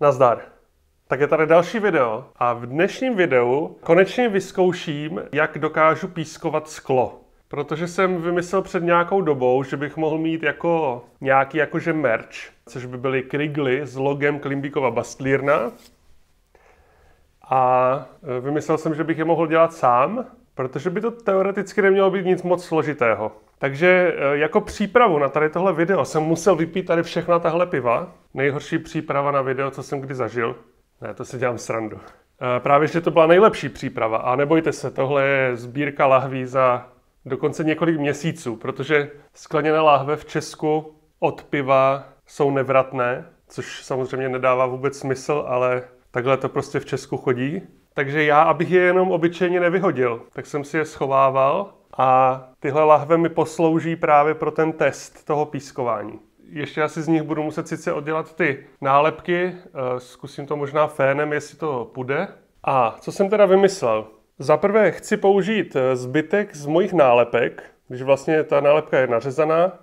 Nazdar. Tak je tady další video a v dnešním videu konečně vyzkouším, jak dokážu pískovat sklo. Protože jsem vymyslel před nějakou dobou, že bych mohl mít jako nějaký jakože merch, což by byly krigly s logem Klimbíkova bastlírna. A e, vymyslel jsem, že bych je mohl dělat sám, protože by to teoreticky nemělo být nic moc složitého. Takže eh, jako přípravu na tady tohle video jsem musel vypít tady všechna tahle piva. Nejhorší příprava na video, co jsem kdy zažil. Ne, to si dělám srandu. Eh, právě, že to byla nejlepší příprava. A nebojte se, tohle je sbírka lahví za dokonce několik měsíců, protože skleněné láhve v Česku od piva jsou nevratné, což samozřejmě nedává vůbec smysl, ale takhle to prostě v Česku chodí. Takže já, abych je jenom obyčejně nevyhodil, tak jsem si je schovával a tyhle lahve mi poslouží právě pro ten test toho pískování. Ještě asi z nich budu muset sice oddělat ty nálepky, eh, zkusím to možná fénem, jestli to půjde. A co jsem teda vymyslel? Za prvé chci použít eh, zbytek z mojich nálepek, když vlastně ta nálepka je nařezaná,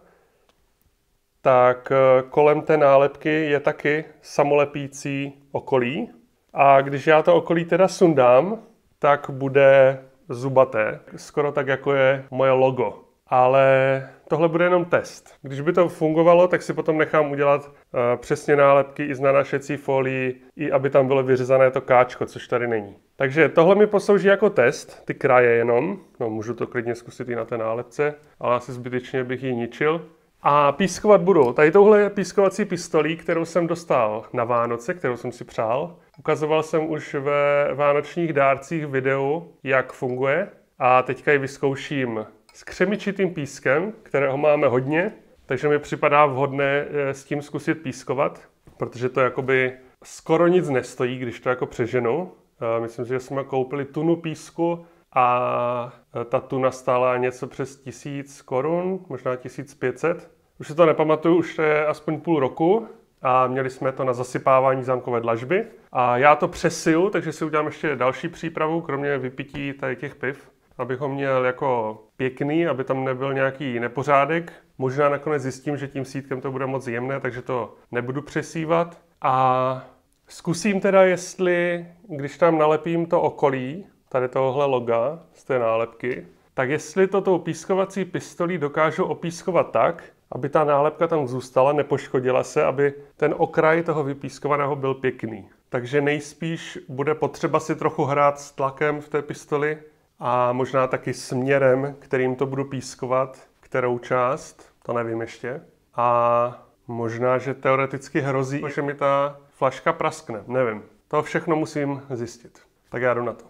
tak eh, kolem té nálepky je taky samolepící okolí, a když já to okolí teda sundám, tak bude zubaté, skoro tak jako je moje logo. Ale tohle bude jenom test. Když by to fungovalo, tak si potom nechám udělat uh, přesně nálepky i z nanašecí folii, i aby tam bylo vyřezané to káčko, což tady není. Takže tohle mi poslouží jako test, ty kraje jenom. No, můžu to klidně zkusit i na té nálepce, ale asi zbytečně bych ji ničil. A pískovat budu. Tady tohle je pískovací pistolí, kterou jsem dostal na Vánoce, kterou jsem si přál. Ukazoval jsem už ve vánočních dárcích videu, jak funguje a teďka ji vyzkouším s křemičitým pískem, kterého máme hodně, takže mi připadá vhodné eh, s tím zkusit pískovat, protože to jakoby skoro nic nestojí, když to jako přeženu. Eh, myslím si, že jsme koupili tunu písku a eh, ta tuna stála něco přes 1000 korun, možná 1500. Už si to nepamatuju, už to je aspoň půl roku, a měli jsme to na zasypávání zámkové dlažby. A já to přesil, takže si udělám ještě další přípravu, kromě vypití tady těch piv, abych ho měl jako pěkný, aby tam nebyl nějaký nepořádek. Možná nakonec zjistím, že tím sítkem to bude moc jemné, takže to nebudu přesívat. A zkusím teda, jestli, když tam nalepím to okolí, tady tohle loga z té nálepky, tak jestli to tou pískovací pistolí dokážu opískovat tak, aby ta nálepka tam zůstala, nepoškodila se, aby ten okraj toho vypískovaného byl pěkný. Takže nejspíš bude potřeba si trochu hrát s tlakem v té pistoli a možná taky směrem, kterým to budu pískovat, kterou část, to nevím ještě. A možná, že teoreticky hrozí, že mi ta flaška praskne, nevím. To všechno musím zjistit. Tak já jdu na to.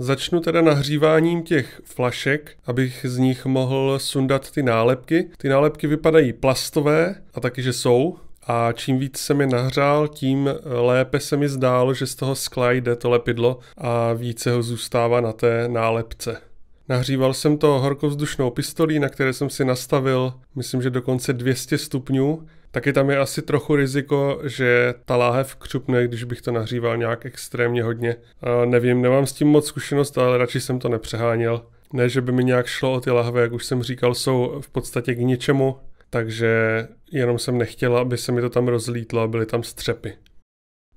Začnu teda nahříváním těch flašek, abych z nich mohl sundat ty nálepky. Ty nálepky vypadají plastové a taky, že jsou. A čím víc se mi nahřál, tím eh, lépe se mi zdálo, že z toho skla jde to lepidlo a více ho zůstává na té nálepce. Nahříval jsem to horkovzdušnou pistolí, na které jsem si nastavil, myslím, že dokonce 200 stupňů Taky tam je asi trochu riziko, že ta láhev křupne, když bych to nahříval nějak extrémně hodně. A nevím, nemám s tím moc zkušenost, ale radši jsem to nepřeháněl. Ne, že by mi nějak šlo o ty lahve, jak už jsem říkal, jsou v podstatě k ničemu, takže jenom jsem nechtěla, aby se mi to tam rozlítlo a byly tam střepy.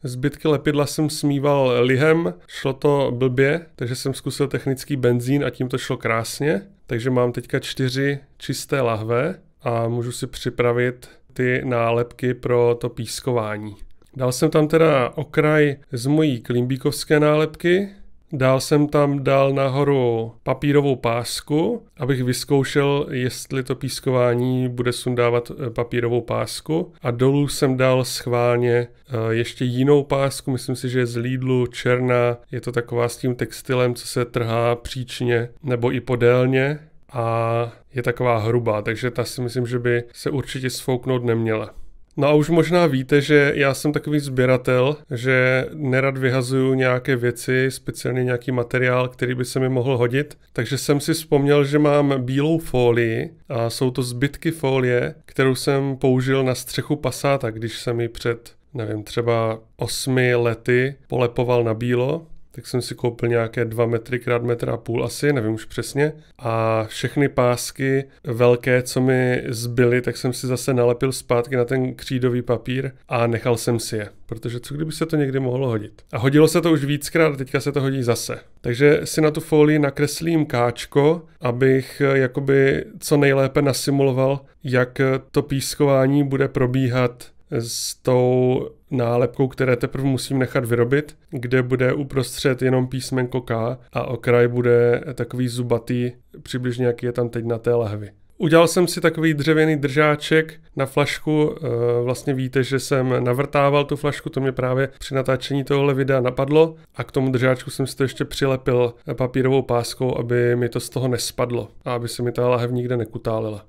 Zbytky lepidla jsem smíval lihem, šlo to blbě, takže jsem zkusil technický benzín a tím to šlo krásně. Takže mám teďka čtyři čisté lahve a můžu si připravit ty nálepky pro to pískování. Dal jsem tam teda okraj z mojí klimbíkovské nálepky, dál jsem tam dal nahoru papírovou pásku, abych vyzkoušel, jestli to pískování bude sundávat eh, papírovou pásku a dolů jsem dal schválně eh, ještě jinou pásku, myslím si, že je z Lidlu černá, je to taková s tím textilem, co se trhá příčně nebo i podélně a je taková hrubá, takže ta si myslím, že by se určitě sfouknout neměla. No a už možná víte, že já jsem takový sběratel, že nerad vyhazuju nějaké věci, speciálně nějaký materiál, který by se mi mohl hodit. Takže jsem si vzpomněl, že mám bílou folii a jsou to zbytky folie, kterou jsem použil na střechu pasáta, když jsem ji před nevím, třeba osmi lety polepoval na bílo tak jsem si koupil nějaké 2 metry krát metr a půl asi, nevím už přesně. A všechny pásky velké, co mi zbyly, tak jsem si zase nalepil zpátky na ten křídový papír a nechal jsem si je. Protože co kdyby se to někdy mohlo hodit. A hodilo se to už víckrát teďka se to hodí zase. Takže si na tu folii nakreslím káčko, abych jakoby co nejlépe nasimuloval, jak to pískování bude probíhat s tou nálepkou, které teprve musím nechat vyrobit, kde bude uprostřed jenom písmenko K a okraj bude takový zubatý, přibližně jaký je tam teď na té lahvi. Udělal jsem si takový dřevěný držáček na flašku, eh, vlastně víte, že jsem navrtával tu flašku, to mě právě při natáčení tohohle videa napadlo a k tomu držáčku jsem si to ještě přilepil papírovou páskou, aby mi to z toho nespadlo a aby se mi ta lahev nikde nekutálela.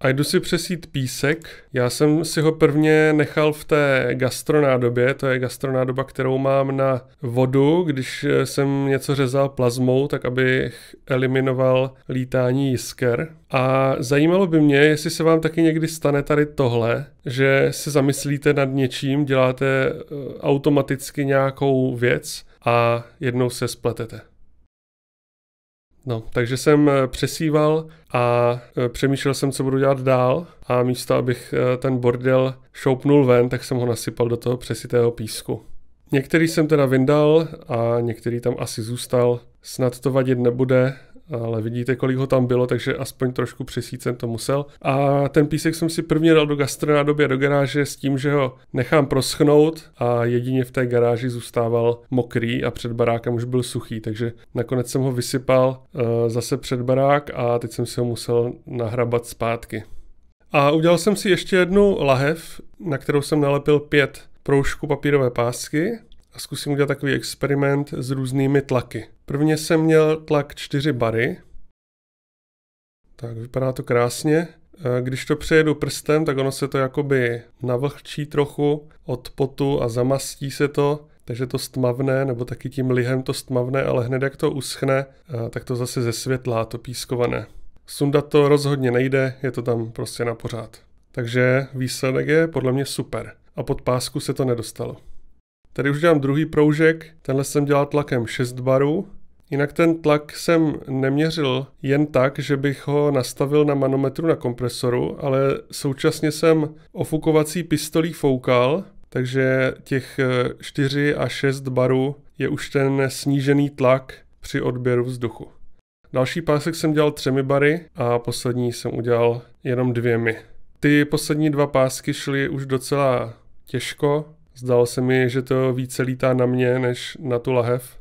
A jdu si přesít písek. Já jsem si ho prvně nechal v té gastronádobě, to je gastronádoba, kterou mám na vodu, když eh, jsem něco řezal plazmou, tak abych eliminoval lítání jisker. A zajímalo by mě, jestli se vám taky někdy stane tady tohle, že se zamyslíte nad něčím, děláte eh, automaticky nějakou věc a jednou se spletete. No, takže jsem eh, přesíval a eh, přemýšlel jsem, co budu dělat dál a místo, abych eh, ten bordel šoupnul ven, tak jsem ho nasypal do toho přesitého písku. Některý jsem teda vyndal a některý tam asi zůstal. Snad to vadit nebude, ale vidíte, kolik ho tam bylo, takže aspoň trošku přesít jsem to musel. A ten písek jsem si prvně dal do gastronádobě do garáže s tím, že ho nechám proschnout a jedině v té garáži zůstával mokrý a před barákem už byl suchý, takže nakonec jsem ho vysypal eh, zase před barák a teď jsem si ho musel nahrabat zpátky. A udělal jsem si ještě jednu lahev, na kterou jsem nalepil pět proužků papírové pásky a zkusím udělat takový experiment s různými tlaky. Prvně jsem měl tlak 4 bary. Tak vypadá to krásně. E, když to přejedu prstem, tak ono se to jakoby navlhčí trochu od potu a zamastí se to, takže to stmavné, nebo taky tím lihem to stmavné, ale hned jak to uschne, e, tak to zase zesvětlá, to pískované. Sundat to rozhodně nejde, je to tam prostě na pořád. Takže výsledek je podle mě super. A pod pásku se to nedostalo. Tady už dělám druhý proužek, tenhle jsem dělal tlakem 6 barů. Jinak ten tlak jsem neměřil jen tak, že bych ho nastavil na manometru na kompresoru, ale současně jsem ofukovací pistolí foukal, takže těch 4 eh, a 6 barů je už ten snížený tlak při odběru vzduchu. Další pásek jsem dělal třemi bary a poslední jsem udělal jenom dvěmi. Ty poslední dva pásky šly už docela těžko, Zdálo se mi, že to více lítá na mě, než na tu lahev.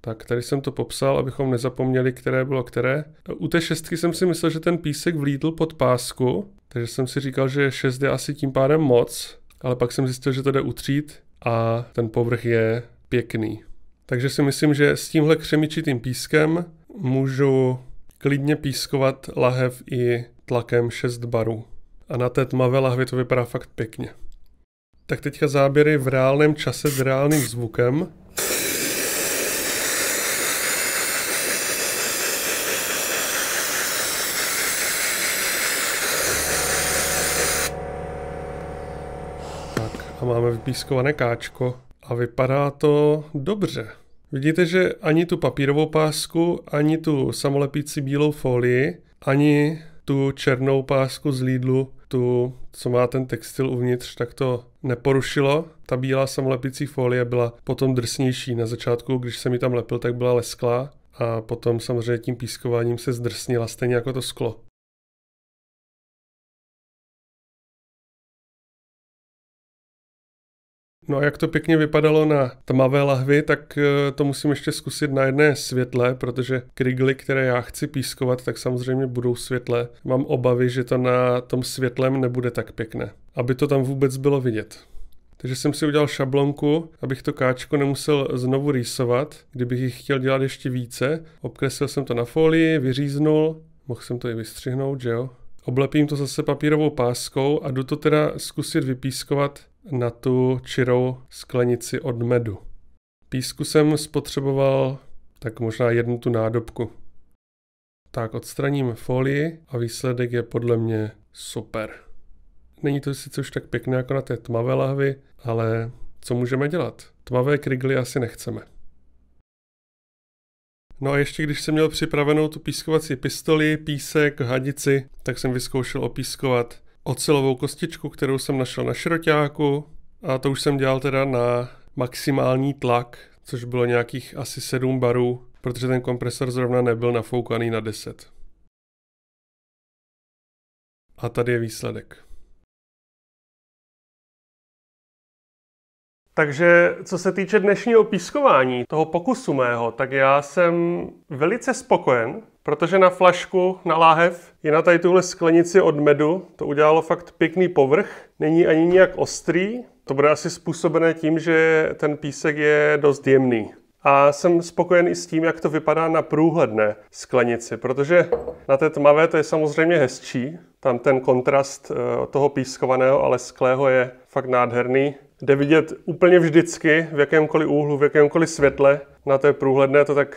Tak tady jsem to popsal, abychom nezapomněli, které bylo které. U té šestky jsem si myslel, že ten písek vlítl pod pásku, takže jsem si říkal, že šest je asi tím pádem moc, ale pak jsem zjistil, že to jde utřít a ten povrch je pěkný. Takže si myslím, že s tímhle křemičitým pískem můžu klidně pískovat lahev i tlakem 6 barů. A na té tmavé lahvi to vypadá fakt pěkně. Tak teďka záběry v reálném čase s reálným zvukem. Tak a máme vypískované káčko. A vypadá to dobře. Vidíte, že ani tu papírovou pásku, ani tu samolepící bílou folii, ani tu černou pásku z Lidlu tu, co má ten textil uvnitř, tak to neporušilo. Ta bílá samolepicí folie byla potom drsnější. Na začátku, když jsem ji tam lepil, tak byla lesklá a potom samozřejmě tím pískováním se zdrsnila, stejně jako to sklo. No a jak to pěkně vypadalo na tmavé lahvi, tak eh, to musím ještě zkusit na jedné světle, protože krigly, které já chci pískovat, tak samozřejmě budou světlé. Mám obavy, že to na tom světlem nebude tak pěkné, aby to tam vůbec bylo vidět. Takže jsem si udělal šablonku, abych to káčko nemusel znovu rýsovat, kdybych jich chtěl dělat ještě více. Obkreslil jsem to na folii, vyříznul, mohl jsem to i vystřihnout, že jo? Oblepím to zase papírovou páskou a jdu to teda zkusit vypískovat na tu čirou sklenici od medu. Písku jsem spotřeboval tak možná jednu tu nádobku. Tak odstraním folii a výsledek je podle mě super. Není to sice už tak pěkné jako na té tmavé lahvi, ale co můžeme dělat? Tmavé krigly asi nechceme. No a ještě když jsem měl připravenou tu pískovací pistoli, písek, hadici, tak jsem vyzkoušel opískovat ocelovou kostičku, kterou jsem našel na šroťáku a to už jsem dělal teda na maximální tlak, což bylo nějakých asi 7 barů, protože ten kompresor zrovna nebyl nafoukaný na 10. A tady je výsledek. Takže co se týče dnešního pískování, toho pokusu mého, tak já jsem velice spokojen, Protože na flašku, na láhev, je na tady tuhle sklenici od medu. To udělalo fakt pěkný povrch. Není ani nijak ostrý. To bude asi způsobené tím, že ten písek je dost jemný. A jsem spokojen i s tím, jak to vypadá na průhledné sklenici, protože na té tmavé to je samozřejmě hezčí. Tam ten kontrast eh, toho pískovaného a lesklého je fakt nádherný. Jde vidět úplně vždycky, v jakémkoliv úhlu, v jakémkoliv světle. Na té průhledné to tak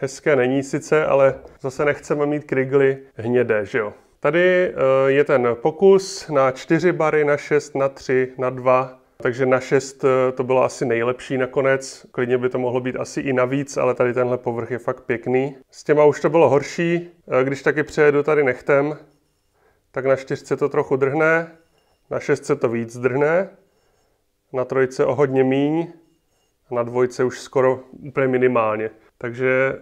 hezké není sice, ale zase nechceme mít krigly hnědé, že jo. Tady eh, je ten pokus na 4 bary, na 6, na 3, na 2, takže na 6 eh, to bylo asi nejlepší nakonec. Klidně by to mohlo být asi i navíc, ale tady tenhle povrch je fakt pěkný. S těma už to bylo horší, eh, když taky přejedu tady nechtem, tak na 4 se to trochu drhne, na 6 se to víc drhne, na trojce o hodně míň, na dvojce už skoro úplně minimálně. Takže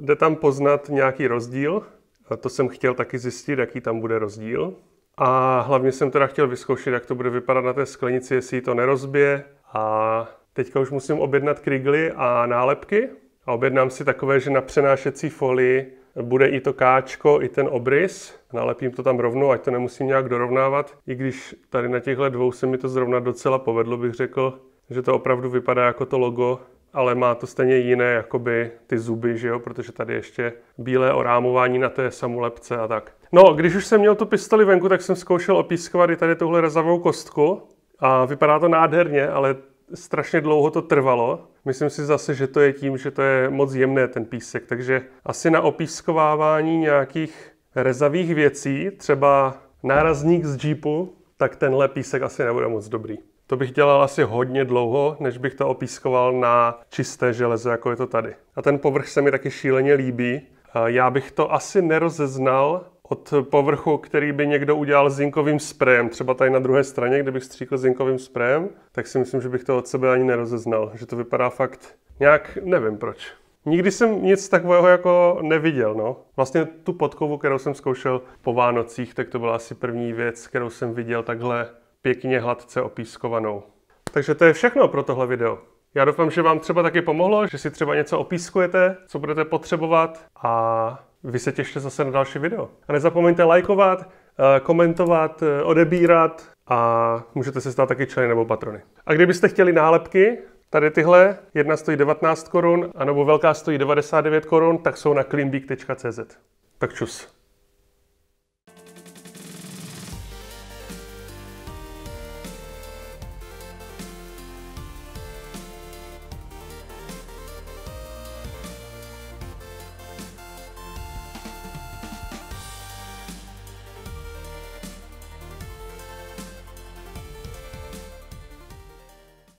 jde tam poznat nějaký rozdíl. A to jsem chtěl taky zjistit, jaký tam bude rozdíl. A hlavně jsem teda chtěl vyzkoušet, jak to bude vypadat na té sklenici, jestli to nerozbije. A teďka už musím objednat krigly a nálepky. A objednám si takové, že na přenášecí folii bude i to káčko, i ten obrys. Nalepím to tam rovnou, ať to nemusím nějak dorovnávat. I když tady na těchto dvou se mi to zrovna docela povedlo, bych řekl, že to opravdu vypadá jako to logo ale má to stejně jiné jakoby ty zuby, že jo, protože tady ještě bílé orámování na té samolepce a tak. No, když už jsem měl tu pistoli venku, tak jsem zkoušel opískovat i tady tuhle rezavou kostku a vypadá to nádherně, ale strašně dlouho to trvalo. Myslím si zase, že to je tím, že to je moc jemné ten písek, takže asi na opískovávání nějakých rezavých věcí, třeba nárazník z Jeepu, tak tenhle písek asi nebude moc dobrý. To bych dělal asi hodně dlouho, než bych to opískoval na čisté železo, jako je to tady. A ten povrch se mi taky šíleně líbí. Já bych to asi nerozeznal od povrchu, který by někdo udělal zinkovým sprejem. Třeba tady na druhé straně, kdybych stříkl zinkovým sprejem, tak si myslím, že bych to od sebe ani nerozeznal. Že to vypadá fakt nějak, nevím proč. Nikdy jsem nic takového jako neviděl, no. Vlastně tu podkovu, kterou jsem zkoušel po Vánocích, tak to byla asi první věc, kterou jsem viděl takhle pěkně hladce opískovanou. Takže to je všechno pro tohle video. Já doufám, že vám třeba taky pomohlo, že si třeba něco opískujete, co budete potřebovat a vy se těšte zase na další video. A nezapomeňte lajkovat, eh, komentovat, eh, odebírat a můžete se stát taky členy nebo patrony. A kdybyste chtěli nálepky, Tady tyhle, jedna stojí 19 korun, anebo velká stojí 99 korun, tak jsou na cleanbeak.cz. Tak čus.